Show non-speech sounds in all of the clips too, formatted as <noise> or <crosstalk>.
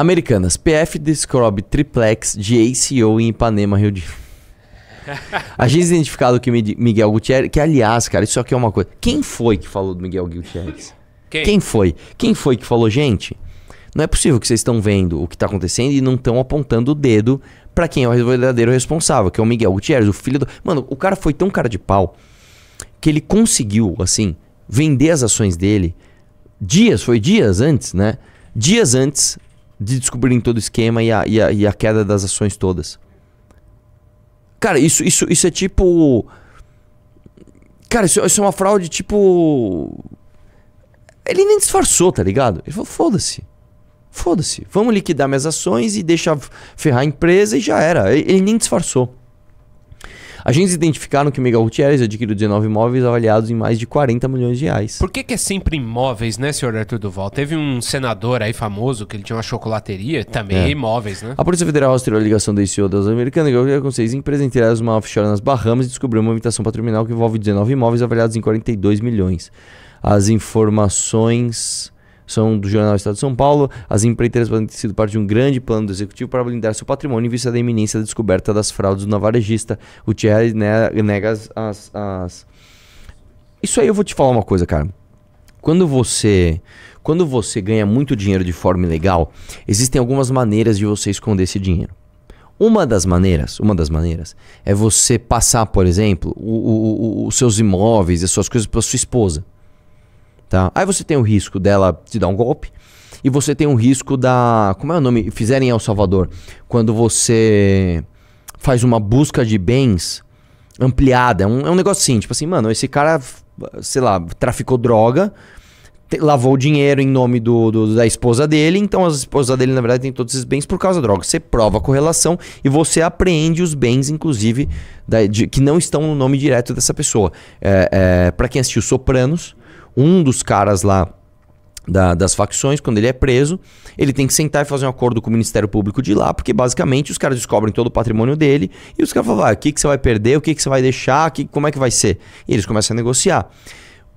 Americanas, PF descobre triplex de ACO em Ipanema, Rio de Janeiro. gente identificado que Miguel Gutierrez, que aliás, cara, isso aqui é uma coisa. Quem foi que falou do Miguel Gutierrez? Quem? Quem foi? Quem foi que falou, gente? Não é possível que vocês estão vendo o que está acontecendo e não estão apontando o dedo para quem é o verdadeiro responsável, que é o Miguel Gutierrez, o filho do. Mano, o cara foi tão cara de pau que ele conseguiu, assim, vender as ações dele dias, foi dias antes, né? Dias antes de descobrirem todo o esquema e a, e a, e a queda das ações todas. Cara, isso, isso, isso é tipo. Cara, isso, isso é uma fraude tipo. Ele nem disfarçou, tá ligado? Ele falou: foda-se. Foda-se. Vamos liquidar minhas ações e deixar ferrar a empresa e já era. Ele, ele nem disfarçou. Agentes identificaram que Miguel Gutierrez adquiriu 19 imóveis avaliados em mais de 40 milhões de reais. Por que, que é sempre imóveis, né, senhor Arthur Duval? Teve um senador aí famoso que ele tinha uma chocolateria, também é. imóveis, né? A Polícia Federal rastreou a ligação da ICO das Americanas com seis empresas inteiradas uma offshore nas Bahamas e descobriu uma invitação patrimonial que envolve 19 imóveis avaliados em 42 milhões. As informações são do Jornal Estado de São Paulo. As empreiteiras podem ter sido parte de um grande plano do executivo para blindar seu patrimônio em vista da iminência da descoberta das fraudes do navarejista. O Thierry nega as, as, as. Isso aí eu vou te falar uma coisa, cara. Quando você quando você ganha muito dinheiro de forma ilegal, existem algumas maneiras de você esconder esse dinheiro. Uma das maneiras, uma das maneiras, é você passar, por exemplo, os seus imóveis e as suas coisas para sua esposa. Tá? Aí você tem o risco dela te dar um golpe. E você tem o risco da. Como é o nome? Fizerem em El Salvador. Quando você faz uma busca de bens ampliada. É um, é um negócio assim, tipo assim, mano, esse cara, sei lá, traficou droga, lavou dinheiro em nome do, do, da esposa dele, então a esposa dele, na verdade, tem todos esses bens por causa da droga. Você prova a correlação e você apreende os bens, inclusive, da, de, que não estão no nome direto dessa pessoa. É, é para quem assistiu Sopranos um dos caras lá da, das facções, quando ele é preso, ele tem que sentar e fazer um acordo com o Ministério Público de lá, porque basicamente os caras descobrem todo o patrimônio dele e os caras falam: ah, o que, que você vai perder, o que, que você vai deixar, que, como é que vai ser? E eles começam a negociar.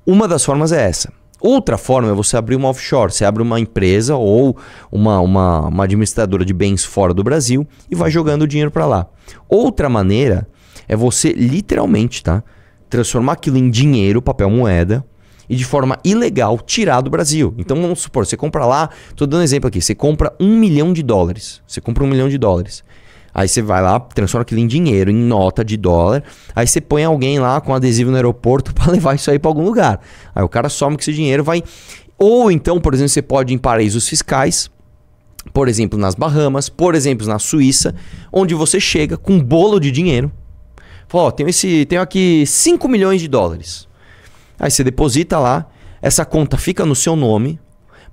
Uma das formas é essa. Outra forma é você abrir uma offshore. Você abre uma empresa ou uma, uma, uma administradora de bens fora do Brasil e vai jogando o dinheiro para lá. Outra maneira é você literalmente tá, transformar aquilo em dinheiro, papel moeda, e de forma ilegal tirar do Brasil. Então vamos supor, você compra lá, Estou dando um exemplo aqui, você compra um milhão de dólares. Você compra um milhão de dólares. Aí você vai lá, transforma aquilo em dinheiro, em nota de dólar. Aí você põe alguém lá com adesivo no aeroporto <laughs> para levar isso aí para algum lugar. Aí o cara some que esse dinheiro vai. Ou então, por exemplo, você pode ir em paraísos fiscais, por exemplo, nas Bahamas, por exemplo, na Suíça, onde você chega com um bolo de dinheiro. Fala, ó, oh, tenho, esse, tenho aqui 5 milhões de dólares. Aí você deposita lá, essa conta fica no seu nome,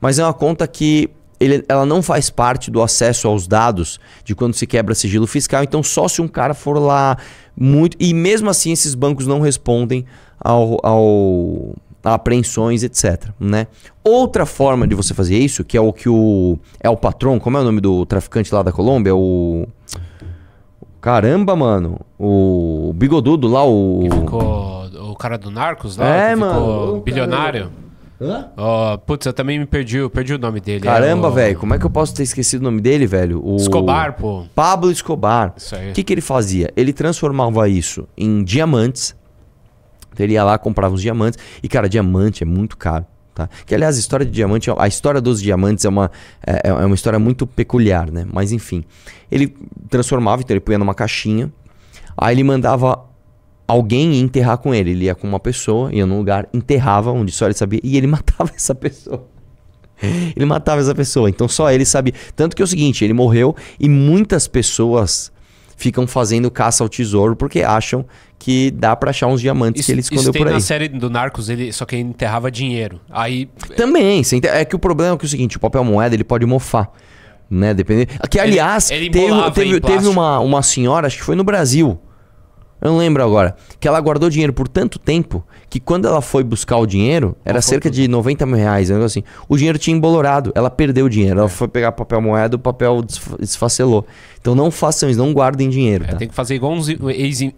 mas é uma conta que ele, ela não faz parte do acesso aos dados de quando se quebra sigilo fiscal. Então, só se um cara for lá muito. E mesmo assim, esses bancos não respondem ao, ao a apreensões, etc. Né? Outra forma de você fazer isso, que é o que o. É o patrão, como é o nome do traficante lá da Colômbia? O. Caramba, mano. O bigodudo lá, o. Que ficou cara do Narcos lá? É, mano. bilionário? Hã? Oh, putz, eu também me perdi, eu perdi o nome dele. É caramba, o... velho, como é que eu posso ter esquecido o nome dele, velho? O... Escobar, pô. Pablo Escobar. Isso aí. O que, que ele fazia? Ele transformava isso em diamantes. Então ele ia lá, comprava uns diamantes. E, cara, diamante é muito caro. Tá? Que, aliás, a história de diamante, a história dos diamantes é uma, é, é, é uma história muito peculiar, né? Mas, enfim. Ele transformava, então ele punha numa caixinha. Aí ele mandava alguém ia enterrar com ele. Ele ia com uma pessoa, ia num lugar, enterrava onde só ele sabia e ele <laughs> matava essa pessoa. Ele matava essa pessoa, então só ele sabia. Tanto que é o seguinte, ele morreu e muitas pessoas ficam fazendo caça ao tesouro porque acham que dá para achar uns diamantes isso, que ele escondeu isso tem por aí. na série do Narcos, ele só que ele enterrava dinheiro. Aí também, é que o problema é que é o seguinte, o papel moeda ele pode mofar né? Depende. Que, aliás, ele, ele teve, teve, teve uma, uma senhora, acho que foi no Brasil, eu não lembro agora. Que ela guardou dinheiro por tanto tempo que quando ela foi buscar o dinheiro, era cerca de 90 mil reais, algo assim. O dinheiro tinha embolorado, ela perdeu o dinheiro. Ela é. foi pegar papel moeda, o papel desfacelou. Então não façam isso, não guardem dinheiro. É, tá? tem que fazer igual uns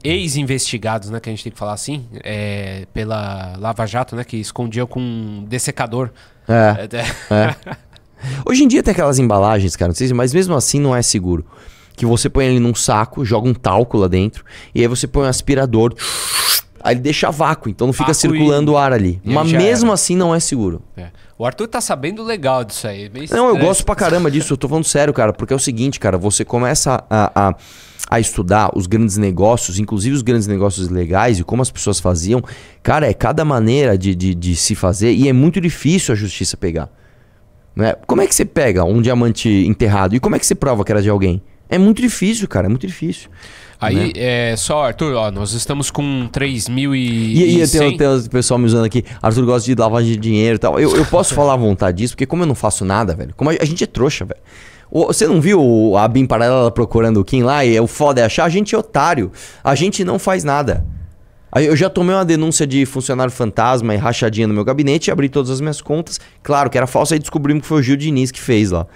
ex-investigados, né? Que a gente tem que falar assim, é, pela Lava Jato, né? Que escondia com um dessecador. É. é. é. Hoje em dia tem aquelas embalagens, cara, não sei se, mas mesmo assim não é seguro que você põe ele num saco, joga um talco lá dentro, e aí você põe um aspirador. Aí ele deixa vácuo, então não fica vácuo circulando o ar ali. Mas mesmo era. assim não é seguro. É. O Arthur tá sabendo legal disso aí. É não, estranho. eu gosto pra caramba disso. Eu tô falando sério, cara. Porque é o seguinte, cara. Você começa a, a, a, estudar os grandes negócios, inclusive os grandes negócios legais e como as pessoas faziam. Cara, é cada maneira de, de, de se fazer e é muito difícil a justiça pegar. Né? Como é que você pega um diamante enterrado? E como é que você prova que era de alguém? É muito difícil, cara, é muito difícil. Aí, né? é, só, Arthur, ó, nós estamos com 3 mil e. E, e tem, tem o pessoal me usando aqui. Arthur gosta de lavagem de dinheiro e tal. Eu, eu posso <laughs> falar à vontade disso, porque como eu não faço nada, velho. Como a, a gente é trouxa, velho. Você não viu a Bim Paralela procurando o Kim lá? E é o foda é achar. A gente é otário. A gente não faz nada. Eu já tomei uma denúncia de funcionário fantasma e rachadinha no meu gabinete, abri todas as minhas contas. Claro que era falsa e descobrimos que foi o Gil Diniz que fez lá.